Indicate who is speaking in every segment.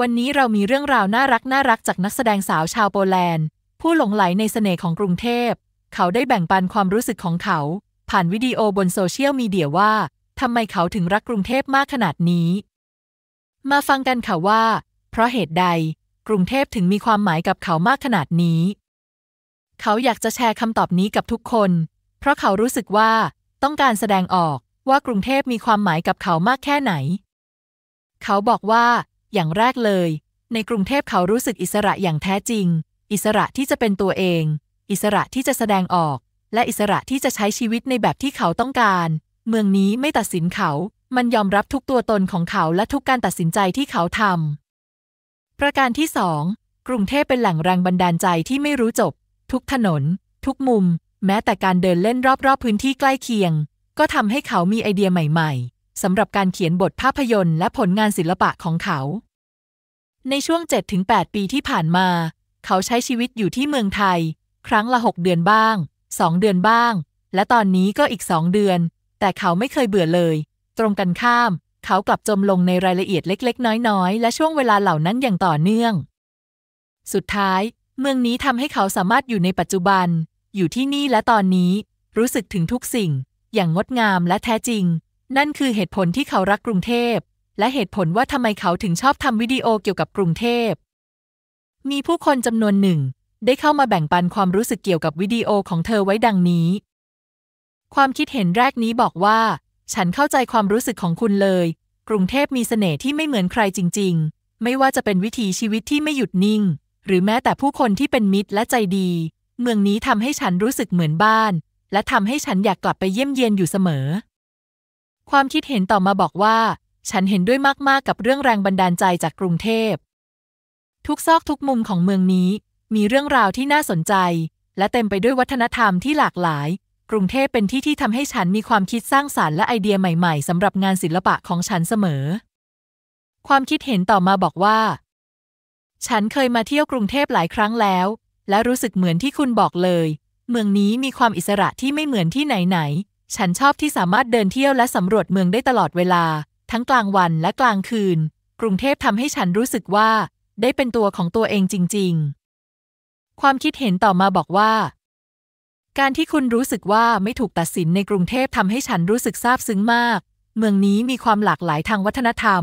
Speaker 1: วันนี้เรามีเรื่องราวน่ารักน่ารักจากนักแสดงสาวชาวโปแลนด์ ผู้หลงไหลในสเสน่ห์ของกรุงเทพ เขาได้แบ่งปันความรู้สึกของเขาผ่านวิดีโอบนโซเชียลมีเดียว่า ทำไมเขาถึงรักกรุงเทพมากขนาดนี้ มาฟังกันค่ะว่า เพราะเหตุใด กรุงเทพถึงมีความหมายกับเขามากขนาดนี้ เขาอยากจะแชร์คำตอบนี้กับทุกคน เพราะเขารู้สึกว่าต้องการแสดงออกว่ากรุงเทพมีความหมายกับเขามากแค่ไหน เขาบอกว่าอย่างแรกเลย ในกรุงเทพเขารู้สึกอิสระอย่างแท้จริง อิสระที่จะเป็นตัวเอง อิสระที่จะแสดงออก และอิสระที่จะใช้ชีวิตในแบบที่เขาต้องการ เมืองนี้ไม่ตัดสินเขา มันยอมรับทุกตัวตนของเขาและทุกการตัดสินใจที่เขาทำประการที่สองกรุงเทพเป็นแหล่งแรงบันดาลใจที่ไม่รู้จบ ทุกถนน ทุกมุม แม้แต่การเดินเล่นรอบๆพื้นที่ใกล้เคียง ก็ทำให้เขามีไอเดียใหม่สำหรับการเขียนบทภาพยนตร์และผลงานศิลปะของเขา ในช่วง 7-8 ปีที่ผ่านมา เขาใช้ชีวิตอยู่ที่เมืองไทย ครั้งละ 6 เดือนบ้าง 2 เดือนบ้าง และตอนนี้ก็อีก 2 เดือน แต่เขาไม่เคยเบื่อเลย ตรงกันข้าม เขากลับจมลงในรายละเอียดเล็กๆ น้อยๆ และช่วงเวลาเหล่านั้นอย่างต่อเนื่อง สุดท้าย เมืองนี้ทำให้เขาสามารถอยู่ในปัจจุบัน อยู่ที่นี่และตอนนี้ รู้สึกถึงทุกสิ่ง อย่างงดงามและแท้จริงนั่นคือเหตุผลที่เขารักกรุงเทพ และเหตุผลว่าทำไมเขาถึงชอบทำวิดีโอเกี่ยวกับกรุงเทพ มีผู้คนจำนวนหนึ่ง ได้เข้ามาแบ่งปันความรู้สึกเกี่ยวกับวิดีโอของเธอไว้ดังนี้ ความคิดเห็นแรกนี้บอกว่า ฉันเข้าใจความรู้สึกของคุณเลย กรุงเทพมีเสน่ห์ที่ไม่เหมือนใครจริง ๆ ไม่ว่าจะเป็นวิถีชีวิตที่ไม่หยุดนิ่ง หรือแม้แต่ผู้คนที่เป็นมิตรและใจดี เมืองนี้ทำให้ฉันรู้สึกเหมือนบ้าน และทำให้ฉันอยากกลับไปเยี่ยมเยียนอยู่เสมอความคิดเห็นต่อมาบอกว่า ฉันเห็นด้วยมากๆ กับเรื่องแรงบันดาลใจจากกรุงเทพทุกซอกทุกมุมของเมืองนี้มีเรื่องราวที่น่าสนใจและเต็มไปด้วยวัฒนธรรมที่หลากหลาย กรุงเทพเป็นที่ที่ทำให้ฉันมีความคิดสร้างสารรค์และไอเดียใหม่ ๆ สำหรับงานศิลปะของฉันเสมอ ความคิดเห็นต่อมาบอกว่า ฉันเคยมาเที่ยวกรุงเทพหลายครั้งแล้วและรู้สึกเหมือนที่คุณบอกเลย เมืองนี้มีความอิสระที่ไม่เหมือนที่ไหนๆฉันชอบที่สามารถเดินเที่ยวและสำรวจเมืองได้ตลอดเวลา ทั้งกลางวันและกลางคืน กรุงเทพทำให้ฉันรู้สึกว่า ได้เป็นตัวของตัวเองจริง ๆ ความคิดเห็นต่อมาบอกว่า การที่คุณรู้สึกว่าไม่ถูกตัดสินในกรุงเทพทำให้ฉันรู้สึกซาบซึ้งมาก เมืองนี้มีความหลากหลายทางวัฒนธรรม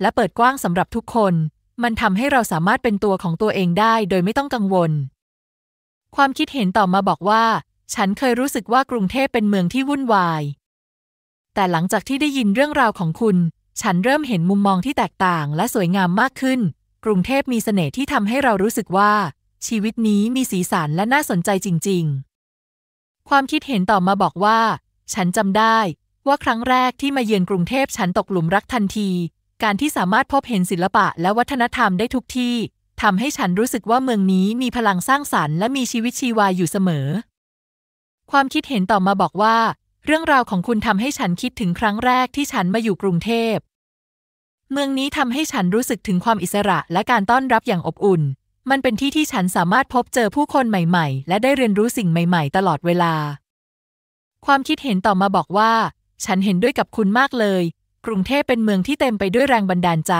Speaker 1: และเปิดกว้างสำหรับทุกคน มันทำให้เราสามารถเป็นตัวของตัวเองได้โดยไม่ต้องกังวล ความคิดเห็นต่อมาบอกว่าฉันเคยรู้สึกว่ากรุงเทพเป็นเมืองที่วุ่นวาย แต่หลังจากที่ได้ยินเรื่องราวของคุณ ฉันเริ่มเห็นมุมมองที่แตกต่างและสวยงามมากขึ้น กรุงเทพมีเสน่ห์ที่ทำให้เรารู้สึกว่า ชีวิตนี้มีสีสันและน่าสนใจจริงๆ ความคิดเห็นต่อมาบอกว่า ฉันจำได้ว่าครั้งแรกที่มาเยือนกรุงเทพฉันตกหลุมรักทันที การที่สามารถพบเห็นศิลปะ และวัฒนธรรมได้ทุกที่ทำให้ฉันรู้สึกว่าเมืองนี้มีพลังสร้างสารรค์และมีชีวิตชีวาอยู่เสมอความคิดเห็นต่อมาบอกว่า เรื่องราวของคุณทำให้ฉันคิดถึงครั้งแรกที่ฉันมาอยู่กรุงเทพ เมืองนี้ทำให้ฉันรู้สึกถึงความอิสระและการต้อนรับอย่างอบอุ่น มันเป็นที่ที่ฉันสามารถพบเจอผู้คนใหม่ๆ และได้เรียนรู้สิ่งใหม่ๆตลอดเวลา ความคิดเห็นต่อมาบอกว่า ฉันเห็นด้วยกับคุณมากเลย กรุงเทพเป็นเมืองที่เต็มไปด้วยแรงบันดาลใจ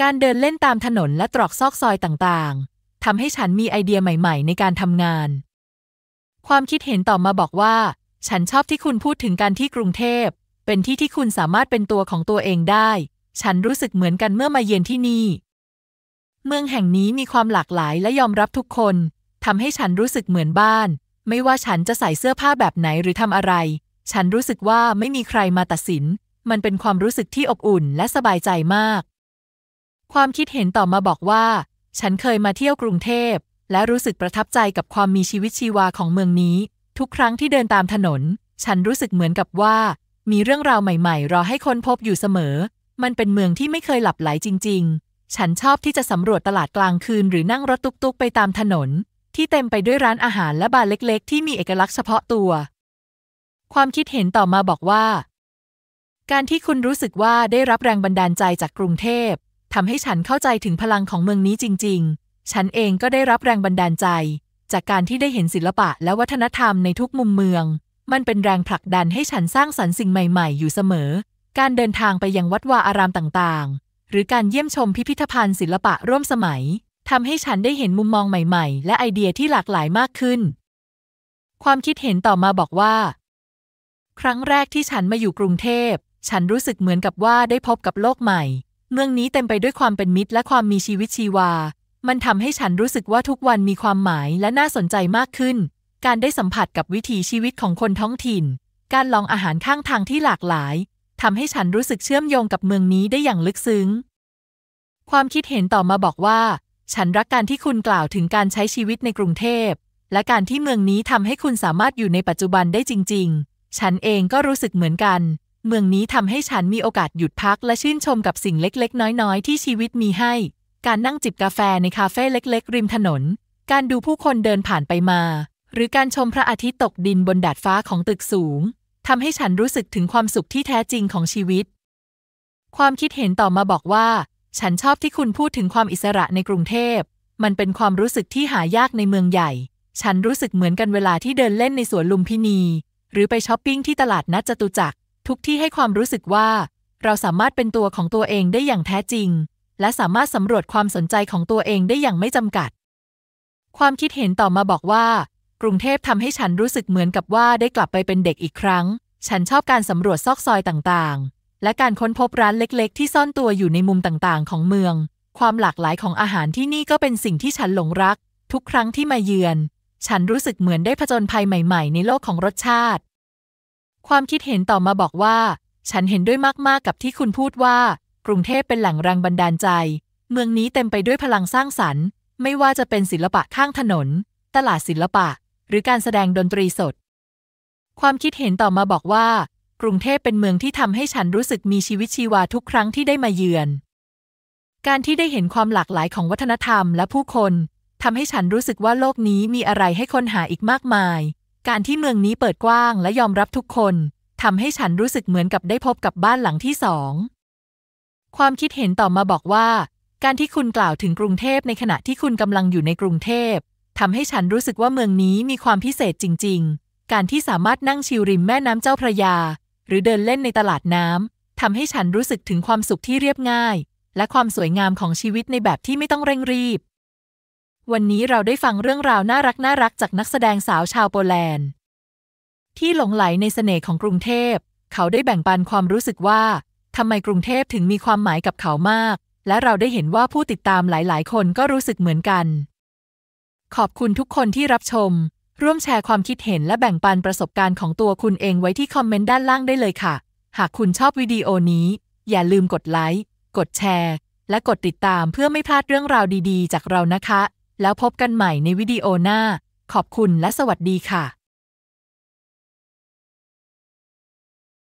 Speaker 1: การเดินเล่นตามถนนและตรอกซอกซอยต่างๆทำให้ฉันมีไอเดียใหม่ๆ ในการทำงานความคิดเห็นต่อมาบอกว่า ฉันชอบที่คุณพูดถึงการที่กรุงเทพ เป็นที่ที่คุณสามารถเป็นตัวของตัวเองได้ ฉันรู้สึกเหมือนกันเมื่อมาเยือนที่นี่ เมืองแห่งนี้มีความหลากหลายและยอมรับทุกคนทำให้ฉันรู้สึกเหมือนบ้าน ไม่ว่าฉันจะใส่เสื้อผ้าแบบไหนหรือทำอะไร ฉันรู้สึกว่าไม่มีใครมาตัดสิน มันเป็นความรู้สึกที่อบอุ่นและสบายใจมาก ความคิดเห็นต่อมาบอกว่า ฉันเคยมาเที่ยวกรุงเทพและรู้สึกประทับใจกับความมีชีวิตชีวาของเมืองนี้ ทุกครั้งที่เดินตามถนน ฉันรู้สึกเหมือนกับว่า มีเรื่องราวใหม่ๆ รอให้คนพบอยู่เสมอ มันเป็นเมืองที่ไม่เคยหลับไหลจริงๆ ฉันชอบที่จะสำรวจตลาดกลางคืนหรือนั่งรถตุกๆ ไปตามถนน ที่เต็มไปด้วยร้านอาหารและบาร์เล็กๆ ที่มีเอกลักษณ์เฉพาะตัว ความคิดเห็นต่อมาบอกว่า การที่คุณรู้สึกว่าได้รับแรงบันดาลใจจากกรุงเทพทำให้ฉันเข้าใจถึงพลังของเมืองนี้จริง ๆฉันเองก็ได้รับแรงบันดาลใจ จากการที่ได้เห็นศิลปะและวัฒนธรรมในทุกมุมเมือง มันเป็นแรงผลักดันให้ฉันสร้างสรรค์สิ่งใหม่ๆอยู่เสมอ การเดินทางไปยังวัดวาอารามต่างๆ หรือการเยี่ยมชมพิพิธภัณฑ์ศิลปะร่วมสมัยทำให้ฉันได้เห็นมุมมองใหม่ๆ และไอเดียที่หลากหลายมากขึ้น ความคิดเห็นต่อมาบอกว่า ครั้งแรกที่ฉันมาอยู่กรุงเทพฉันรู้สึกเหมือนกับว่าได้พบกับโลกใหม่เมืองนี้เต็มไปด้วยความเป็นมิตรและความมีชีวิตชีวามันทำให้ฉันรู้สึกว่าทุกวันมีความหมายและน่าสนใจมากขึ้น การได้สัมผัสกับวิถีชีวิตของคนท้องถิ่น การลองอาหารข้างทางที่หลากหลายทำให้ฉันรู้สึกเชื่อมโยงกับเมืองนี้ได้อย่างลึกซึ้ง ความคิดเห็นต่อมาบอกว่า ฉันรักการที่คุณกล่าวถึงการใช้ชีวิตในกรุงเทพ และการที่เมืองนี้ทำให้คุณสามารถอยู่ในปัจจุบันได้จริงๆ ฉันเองก็รู้สึกเหมือนกัน เมืองนี้ทำให้ฉันมีโอกาสหยุดพัก และชื่นชมกับสิ่งเล็ก ๆ น้อยๆ ที่ชีวิตมีให้การนั่งจิบกาแฟในคาเฟ่เล็ก ๆ ริมถนน การดูผู้คนเดินผ่านไปมา หรือการชมพระอาทิตย์ตกดินบนดาดฟ้าของตึกสูง ทำให้ฉันรู้สึกถึงความสุขที่แท้จริงของชีวิต ความคิดเห็นต่อมาบอกว่า ฉันชอบที่คุณพูดถึงความอิสระในกรุงเทพ มันเป็นความรู้สึกที่หายากในเมืองใหญ่ ฉันรู้สึกเหมือนกันเวลาที่เดินเล่นในสวนลุมพินี หรือไปช้อปปิ้ง ที่ตลาดนัดจตุจักร ทุกที่ให้ความรู้สึกว่า เราสามารถเป็นตัวของตัวเองได้อย่างแท้จริงและสามารถสำรวจความสนใจของตัวเองได้อย่างไม่จำกัด ความคิดเห็นต่อมาบอกว่า กรุงเทพทำให้ฉันรู้สึกเหมือนกับว่าได้กลับไปเป็นเด็กอีกครั้ง ฉันชอบการสำรวจซอกซอยต่าง ๆ และการค้นพบร้านเล็กๆ ที่ซ่อนตัวอยู่ในมุมต่าง ๆ ของเมือง ความหลากหลายของอาหารที่นี่ก็เป็นสิ่งที่ฉันหลงรัก ทุกครั้งที่มาเยือน ฉันรู้สึกเหมือนได้ผจญภัยใหม่ ๆ ในโลกของรสชาติ ความคิดเห็นต่อมาบอกว่า ฉันเห็นด้วยมาก ๆ กับที่คุณพูดว่ากรุงเทพเป็นแหล่งแรงบันดาลใจ เมืองนี้เต็มไปด้วยพลังสร้างสรรค์ ไม่ว่าจะเป็นศิลปะข้างถนน ตลาดศิลปะ หรือการแสดงดนตรีสด ความคิดเห็นต่อมาบอกว่า กรุงเทพเป็นเมืองที่ทำให้ฉันรู้สึกมีชีวิตชีวาทุกครั้งที่ได้มาเยือน การที่ได้เห็นความหลากหลายของวัฒนธรรมและผู้คนทำให้ฉันรู้สึกว่าโลกนี้มีอะไรให้ค้นหาอีกมากมาย การที่เมืองนี้เปิดกว้างและยอมรับทุกคนทำให้ฉันรู้สึกเหมือนกับได้พบกับบ้านหลังที่สองความคิดเห็นต่อมาบอกว่า การที่คุณกล่าวถึงกรุงเทพในขณะที่คุณกำลังอยู่ในกรุงเทพทำให้ฉันรู้สึกว่าเมืองนี้มีความพิเศษจริง ๆ การที่สามารถนั่งชิลริมแม่น้ำเจ้าพระยา หรือเดินเล่นในตลาดน้ำ ทำให้ฉันรู้สึกถึงความสุขที่เรียบง่าย และความสวยงามของชีวิตในแบบที่ไม่ต้องเร่งรีบ วันนี้เราได้ฟังเรื่องราวน่ารักน่ารักจากนักแสดงสาวชาวโปแลนด์ ที่หลงไหลในเสน่ห์ของกรุงเทพเขาได้แบ่งปันความรู้สึกว่าทำไมกรุงเทพถึงมีความหมายกับเขามาก และเราได้เห็นว่าผู้ติดตามหลายๆ คนก็รู้สึกเหมือนกัน ขอบคุณทุกคนที่รับชม ร่วมแชร์ความคิดเห็นและแบ่งปันประสบการณ์ของตัวคุณเองไว้ที่คอมเมนต์ด้านล่างได้เลยค่ะ หากคุณชอบวิดีโอนี้ อย่าลืมกดไลค์ กดแชร์ และกดติดตามเพื่อไม่พลาดเรื่องราวดี ๆ จากเรานะคะ แล้วพบกันใหม่ในวิดีโอหน้า ขอบคุณและสวัสดีค่ะ